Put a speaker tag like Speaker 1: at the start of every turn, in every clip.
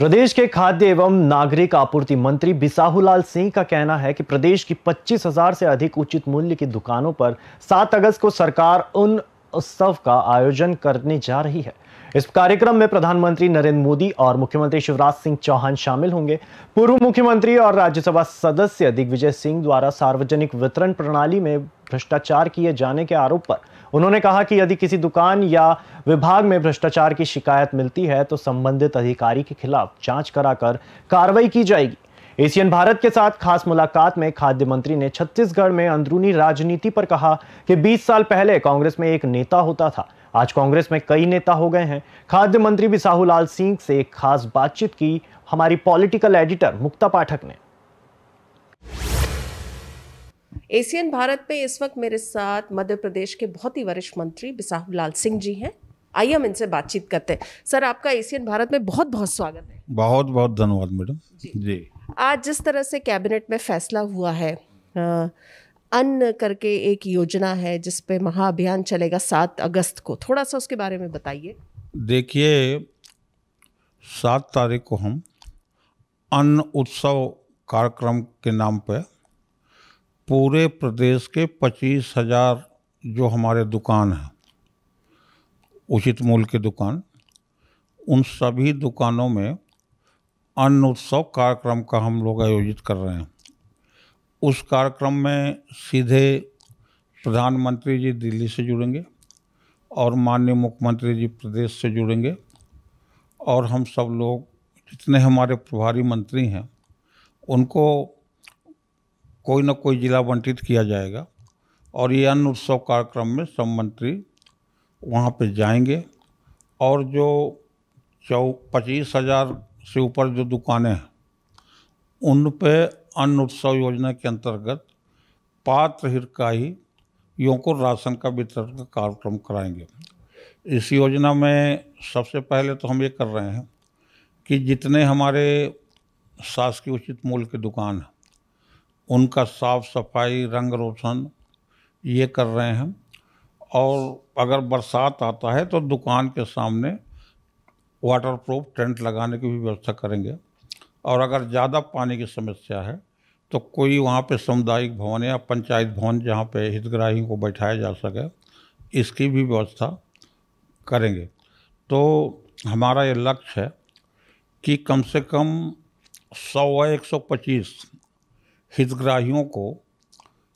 Speaker 1: प्रदेश के खाद्य एवं नागरिक आपूर्ति मंत्री बिसाहूलाल सिंह का कहना है कि प्रदेश की 25,000 से अधिक उचित मूल्य की दुकानों पर 7 अगस्त को सरकार उन उत्सव का आयोजन करने जा रही है इस कार्यक्रम में प्रधानमंत्री नरेंद्र मोदी और मुख्यमंत्री शिवराज सिंह चौहान शामिल होंगे पूर्व मुख्यमंत्री और राज्यसभा सदस्य दिग्विजय सिंह द्वारा सार्वजनिक वितरण प्रणाली में भ्रष्टाचार किए जाने के आरोप पर उन्होंने कहा कि यदि किसी दुकान या विभाग में भ्रष्टाचार की शिकायत मिलती है तो संबंधित अधिकारी के खिलाफ जांच कराकर कार्रवाई की जाएगी एशियन भारत के साथ खास मुलाकात में खाद्य मंत्री ने छत्तीसगढ़ में अंदरूनी राजनीति पर कहा कि 20 साल पहले कांग्रेस में एक नेता होता था आज कांग्रेस में कई नेता हो गए हैं खाद्य मंत्री भी साहूलाल सिंह से एक खास बातचीत की हमारी पॉलिटिकल एडिटर मुक्ता पाठक ने एशियन भारत पे इस वक्त मेरे साथ मध्य प्रदेश के बहुत ही वरिष्ठ मंत्री बिसाहू लाल सिंह जी हैं आइए हम इनसे बातचीत करते हैं सर आपका एशियन भारत में बहुत बहुत स्वागत
Speaker 2: है बहुत बहुत धन्यवाद मैडम जी।, जी
Speaker 1: आज जिस तरह से कैबिनेट में फैसला हुआ है अन्न करके एक योजना है जिस पे महाअभियान चलेगा सात अगस्त को थोड़ा सा उसके बारे में बताइए
Speaker 2: देखिए सात तारीख को हम अन्न उत्सव कार्यक्रम के नाम पर पूरे प्रदेश के पच्चीस हज़ार जो हमारे दुकान हैं उचित मूल्य की दुकान उन सभी दुकानों में अन्न उत्सव कार्यक्रम का हम लोग आयोजित कर रहे हैं उस कार्यक्रम में सीधे प्रधानमंत्री जी दिल्ली से जुड़ेंगे और माननीय मुख्यमंत्री जी प्रदेश से जुड़ेंगे और हम सब लोग जितने हमारे प्रभारी मंत्री हैं उनको कोई ना कोई जिला बंटित किया जाएगा और ये अन्न उत्सव कार्यक्रम में सब मंत्री वहाँ पर जाएंगे और जो चौ पच्चीस हज़ार से ऊपर जो दुकानें हैं उन पे अन्न उत्सव योजना के अंतर्गत पात्र हिरकाइयों को राशन का वितरण का कार्यक्रम कराएंगे इस योजना में सबसे पहले तो हम ये कर रहे हैं कि जितने हमारे शासकीय उचित मूल्य की दुकान है उनका साफ सफाई रंग रोशन ये कर रहे हैं और अगर बरसात आता है तो दुकान के सामने वाटर प्रूफ टेंट लगाने की भी व्यवस्था करेंगे और अगर ज़्यादा पानी की समस्या है तो कोई वहाँ पे सामुदायिक भवन या पंचायत भवन जहाँ पे हितग्राहियों को बैठाया जा सके इसकी भी व्यवस्था करेंगे तो हमारा ये लक्ष्य है कि कम से कम सौ एक सौ पच्चीस हितग्राहियों को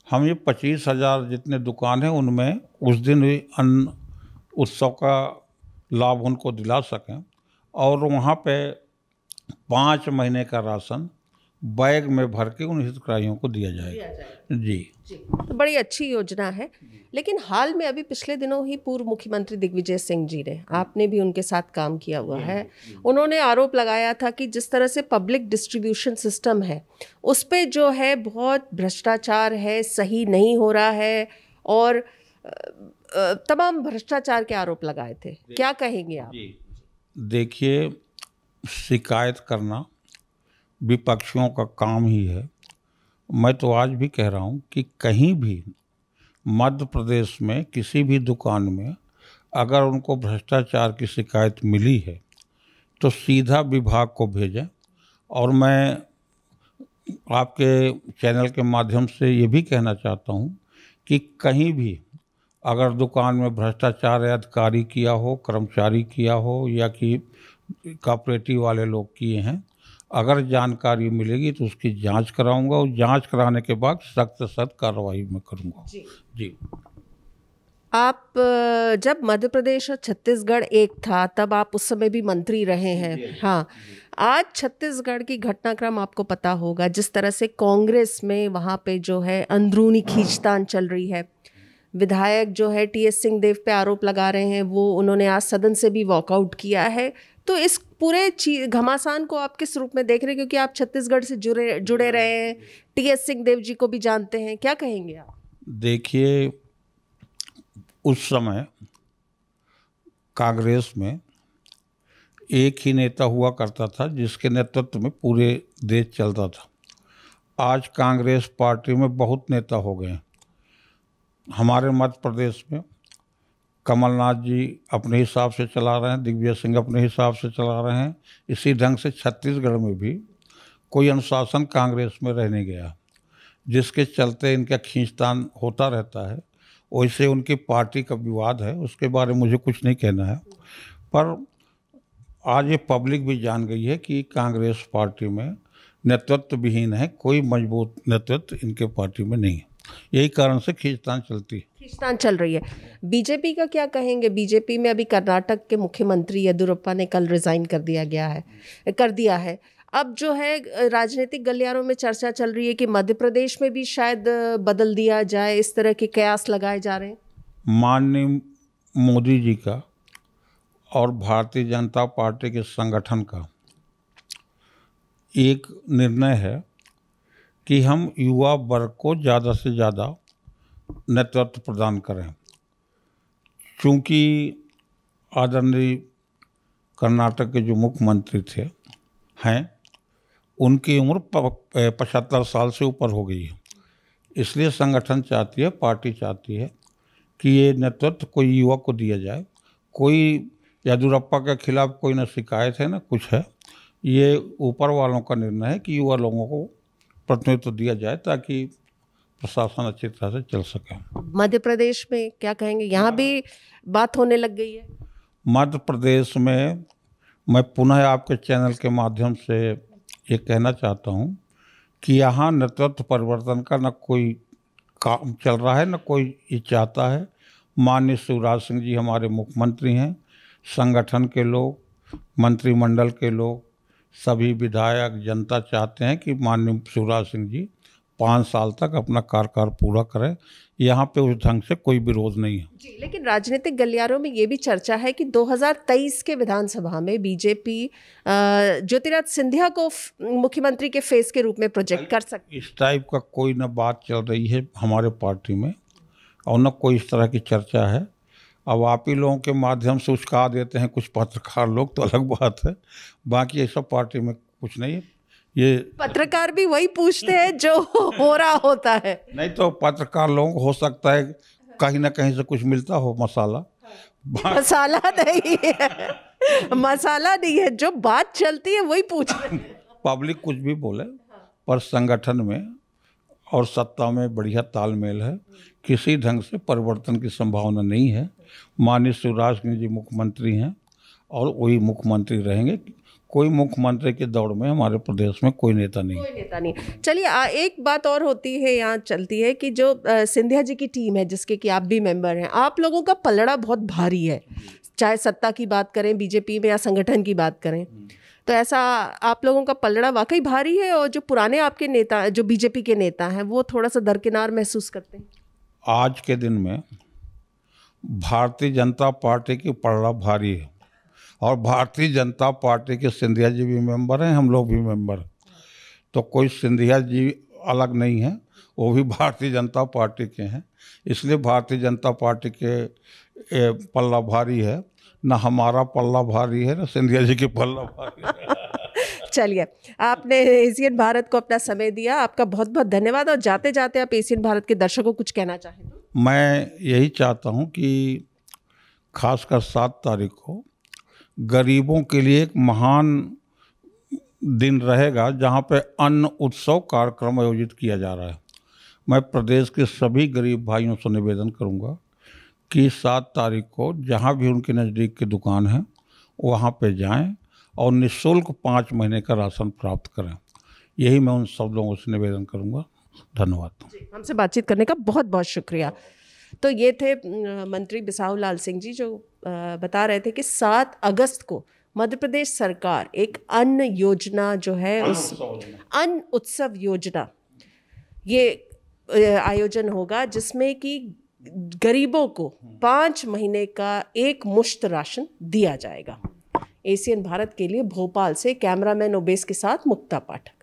Speaker 2: हम ये पच्चीस हज़ार जितने दुकान हैं उनमें उस दिन ही अन्न उत्सव का लाभ उनको दिला सकें और वहाँ पे पाँच महीने का राशन बैग में भर के उन हितग्राहियों को दिया जाएगा जी जी
Speaker 1: तो बड़ी अच्छी योजना है लेकिन हाल में अभी पिछले दिनों ही पूर्व मुख्यमंत्री दिग्विजय सिंह जी ने आपने भी उनके साथ काम किया हुआ है उन्होंने आरोप लगाया था कि जिस तरह से पब्लिक डिस्ट्रीब्यूशन सिस्टम है उस पर जो है बहुत भ्रष्टाचार है सही नहीं हो रहा है और तमाम भ्रष्टाचार के आरोप लगाए थे क्या कहेंगे आप
Speaker 2: देखिए शिकायत करना विपक्षियों का काम ही है मैं तो आज भी कह रहा हूँ कि कहीं भी मध्य प्रदेश में किसी भी दुकान में अगर उनको भ्रष्टाचार की शिकायत मिली है तो सीधा विभाग को भेजें और मैं आपके चैनल के माध्यम से ये भी कहना चाहता हूँ कि कहीं भी अगर दुकान में भ्रष्टाचार अधिकारी किया हो कर्मचारी किया हो या कि कॉपरेटिव वाले लोग किए हैं अगर जानकारी मिलेगी तो उसकी जांच कराऊंगा और जांच कराने के बाद सख्त सख्त कार्रवाई में करूंगा जी, जी।
Speaker 1: आप जब मध्य प्रदेश और छत्तीसगढ़ एक था तब आप उस समय भी मंत्री रहे हैं हाँ आज छत्तीसगढ़ की घटनाक्रम आपको पता होगा जिस तरह से कांग्रेस में वहाँ पे जो है अंदरूनी खींचतान चल रही है विधायक जो है टी एस सिंहदेव पे आरोप लगा रहे हैं वो उन्होंने आज सदन से भी वॉकआउट किया है तो इस पूरे घमासान को आप किस रूप में देख रहे हैं क्योंकि आप छत्तीसगढ़ से जुड़े जुड़े रहे हैं टी एस सिंह देव जी को भी जानते हैं क्या कहेंगे आप
Speaker 2: देखिए उस समय कांग्रेस में एक ही नेता हुआ करता था जिसके नेतृत्व में पूरे देश चलता था आज कांग्रेस पार्टी में बहुत नेता हो गए हैं हमारे मध्य प्रदेश में कमलनाथ जी अपने हिसाब से चला रहे हैं दिग्विजय सिंह अपने हिसाब से चला रहे हैं इसी ढंग से छत्तीसगढ़ में भी कोई अनुशासन कांग्रेस में रहने गया जिसके चलते इनका खींचतान होता रहता है वैसे उनकी पार्टी का विवाद है उसके बारे में मुझे कुछ नहीं कहना है पर आज ये पब्लिक भी जान गई है कि कांग्रेस पार्टी में नेतृत्व विहीन है कोई मजबूत नेतृत्व इनके पार्टी में नहीं है यही कारण से खींचतान चलती है
Speaker 1: खींचतान चल रही है बीजेपी का क्या कहेंगे बीजेपी में अभी कर्नाटक के मुख्यमंत्री येदुरप्पा ने कल रिज़ाइन कर दिया गया है कर दिया है अब जो है राजनीतिक गलियारों में चर्चा चल रही है कि मध्य प्रदेश में भी शायद बदल दिया जाए इस तरह के कयास लगाए जा रहे
Speaker 2: हैं माननीय मोदी जी का और भारतीय जनता पार्टी के संगठन का एक निर्णय है कि हम युवा वर्ग को ज़्यादा से ज़्यादा नेतृत्व प्रदान करें चूँकि आदरणीय कर्नाटक के जो मुख्यमंत्री थे हैं उनकी उम्र पचहत्तर साल से ऊपर हो गई है इसलिए संगठन चाहती है पार्टी चाहती है कि ये नेतृत्व कोई युवा को दिया जाए कोई येदुरप्पा के खिलाफ कोई ना शिकायत है ना कुछ है ये ऊपर वालों का निर्णय है कि युवा लोगों को प्रतिनिधित्व तो दिया जाए ताकि प्रशासन अच्छी तरह से चल सके
Speaker 1: मध्य प्रदेश में क्या कहेंगे यहाँ भी बात होने लग गई है
Speaker 2: मध्य प्रदेश में मैं पुनः आपके चैनल के माध्यम से ये कहना चाहता हूँ कि यहाँ नेतृत्व परिवर्तन का न कोई काम चल रहा है न कोई ये चाहता है माननीय शिवराज सिंह जी हमारे मुख्यमंत्री हैं संगठन के लोग मंत्रिमंडल के लोग सभी विधायक जनता चाहते हैं कि माननीय शिवराज सिंह जी पाँच साल तक अपना कार्यकाल पूरा करें यहाँ पे उस ढंग से कोई विरोध नहीं है
Speaker 1: जी लेकिन राजनीतिक गलियारों में ये भी चर्चा है कि 2023 के विधानसभा में बीजेपी ज्योतिराज सिंधिया को मुख्यमंत्री के फेस के रूप में प्रोजेक्ट कर सकती
Speaker 2: इस टाइप का कोई ना बात चल रही है हमारे पार्टी में और न कोई इस तरह की चर्चा है अब आप ही लोगों के माध्यम से उसका देते हैं कुछ पत्रकार लोग तो अलग बात है बाकी ये सब पार्टी में कुछ नहीं है ये
Speaker 1: पत्रकार भी वही पूछते हैं जो हो रहा होता है
Speaker 2: नहीं तो पत्रकार लोगों को हो सकता है कहीं ना कहीं से कुछ मिलता हो मसाला
Speaker 1: मसाला नहीं है मसाला नहीं है जो बात चलती है वही पूछ
Speaker 2: पब्लिक कुछ भी बोले पर संगठन में और सत्ता में बढ़िया तालमेल है किसी ढंग से परिवर्तन की संभावना नहीं है माननीय शिवराज सिंह जी मुख्यमंत्री हैं और वही मुख्यमंत्री रहेंगे कोई मुख्यमंत्री के दौड़ में हमारे प्रदेश में कोई नेता नहीं कोई
Speaker 1: नेता नहीं चलिए एक बात और होती है यहाँ चलती है कि जो सिंधिया जी की टीम है जिसके कि आप भी मेंबर हैं आप लोगों का पलड़ा बहुत भारी है चाहे सत्ता की बात करें बीजेपी में या संगठन की बात करें तो ऐसा आप लोगों का पलड़ा वाकई भारी है और जो पुराने आपके नेता जो बीजेपी के नेता हैं वो थोड़ा सा दरकिनार महसूस करते हैं
Speaker 2: आज के दिन में भारतीय जनता पार्टी की पड़ा भारी है और भारतीय जनता पार्टी के सिंधिया जी भी मेंबर हैं हम लोग भी मेंबर हैं तो कोई सिंधिया जी अलग नहीं है वो भी भारतीय जनता पार्टी के हैं इसलिए भारतीय जनता पार्टी के पल्ला भारी है ना हमारा पल्ला भारी है ना सिंधिया जी की पल्ला भारी है
Speaker 1: चलिए आपने एशियन भारत को अपना समय दिया आपका बहुत बहुत धन्यवाद और जाते जाते आप एशियन भारत के दर्शकों कुछ कहना चाहें
Speaker 2: तो। मैं यही चाहता हूँ कि खासकर सात तारीख को गरीबों के लिए एक महान दिन रहेगा जहाँ पे अन्न उत्सव कार्यक्रम आयोजित किया जा रहा है मैं प्रदेश के सभी गरीब भाइयों से निवेदन करूँगा कि सात तारीख को जहाँ भी उनके नज़दीक की दुकान है वहाँ पे जाएं और निःशुल्क पाँच महीने का राशन प्राप्त करें यही मैं उन सब लोगों से निवेदन करूँगा धन्यवाद
Speaker 1: हमसे बातचीत करने का बहुत बहुत शुक्रिया तो ये थे मंत्री बिसाऊ लाल सिंह जी जो बता रहे थे कि सात अगस्त को मध्य प्रदेश सरकार एक अन्न योजना जो है उस अन्न उत्सव योजना ये आयोजन होगा जिसमें कि गरीबों को पाँच महीने का एक मुश्त राशन दिया जाएगा एशियन भारत के लिए भोपाल से कैमरामैन ओबेस के साथ मुक्ता पाठक